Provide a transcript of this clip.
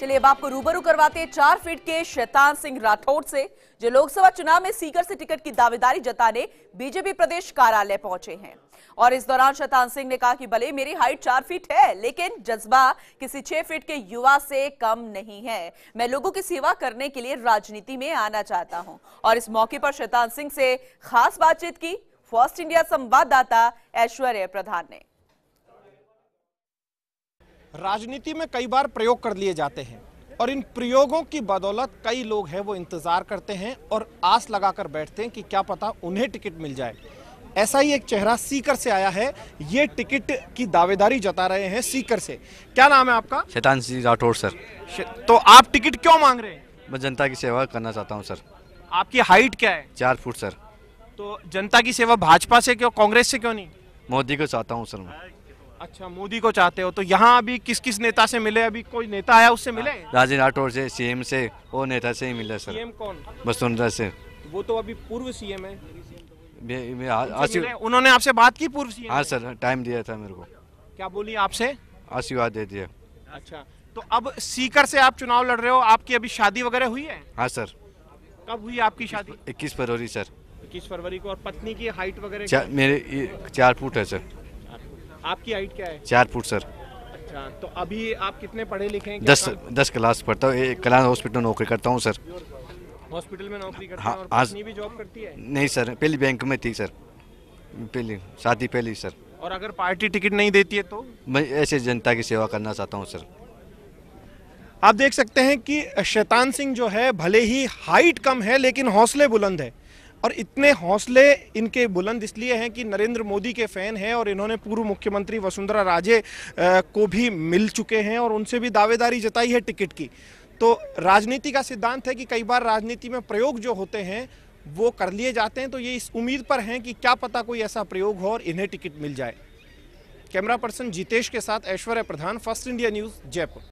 चलिए अब आपको रूबरू करवाते हैं चार फीट के शैतान सिंह राठौड़ से जो लोकसभा चुनाव में सीकर से टिकट की दावेदारी जताने बीजेपी प्रदेश कार्यालय पहुंचे हैं और इस दौरान शैतान सिंह ने कहा कि भले मेरी हाइट चार फीट है लेकिन जज्बा किसी छह फीट के युवा से कम नहीं है मैं लोगों की सेवा करने के लिए राजनीति में आना चाहता हूं और इस मौके पर शैतान सिंह से खास बातचीत की फर्स्ट इंडिया संवाददाता ऐश्वर्य प्रधान ने राजनीति में कई बार प्रयोग कर लिए जाते हैं और इन प्रयोगों की बदौलत कई लोग हैं वो इंतज़ार करते हैं और आस लगाकर बैठते हैं कि क्या पता उन्हें टिकट मिल जाए ऐसा ही एक चेहरा सीकर से आया है ये टिकट की दावेदारी जता रहे हैं सीकर से क्या नाम है आपका शैतान सिंह राठौर सर तो आप टिकट क्यों मांग रहे हैं मैं जनता की सेवा करना चाहता हूँ सर आपकी हाइट क्या है चार फुट सर तो जनता की सेवा भाजपा से क्यों कांग्रेस से क्यों नहीं मोदी को चाहता हूँ सर मैं अच्छा मोदी को चाहते हो तो यहाँ अभी किस किस नेता से मिले अभी कोई नेता आया उससे मिले राजीव राठौर से सीएम से वो नेता से ही मिला सर सीएम कौन वसुंधरा से वो तो अभी पूर्व सीएम है भे, भे, आ, उन्होंने आपसे बात की पूर्व सीएम हाँ सर टाइम दिया था मेरे को क्या बोली आपसे आशीर्वाद दे दिया अच्छा तो अब सीकर से आप चुनाव लड़ रहे हो आपकी अभी शादी वगैरह हुई है हाँ सर कब हुई आपकी शादी इक्कीस फरवरी सर इक्कीस फरवरी को और पत्नी की हाइट वगैरह मेरे चार फुट है सर आपकी हाइट क्या है चार फुट सर अच्छा तो अभी आप कितने पढ़े लिखे हैं दस दस क्लास पढ़ता हूँ कल्याण हॉस्पिटल नौकरी करता हूँ सर हॉस्पिटल में नौकरी करता हाँ, आज भी जॉब करती है नहीं सर पहली बैंक में थी सर पहली शादी पहली सर और अगर पार्टी टिकट नहीं देती है तो मैं ऐसे जनता की सेवा करना चाहता हूँ सर आप देख सकते हैं कि शैतान सिंह जो है भले ही हाइट कम है लेकिन हौसले बुलंद है और इतने हौसले इनके बुलंद इसलिए हैं कि नरेंद्र मोदी के फ़ैन हैं और इन्होंने पूर्व मुख्यमंत्री वसुंधरा राजे को भी मिल चुके हैं और उनसे भी दावेदारी जताई है टिकट की तो राजनीति का सिद्धांत है कि कई बार राजनीति में प्रयोग जो होते हैं वो कर लिए जाते हैं तो ये इस उम्मीद पर हैं कि क्या पता कोई ऐसा प्रयोग हो और इन्हें टिकट मिल जाए कैमरा पर्सन जितेश के साथ Aishwarya Pradhan first India news Jaipur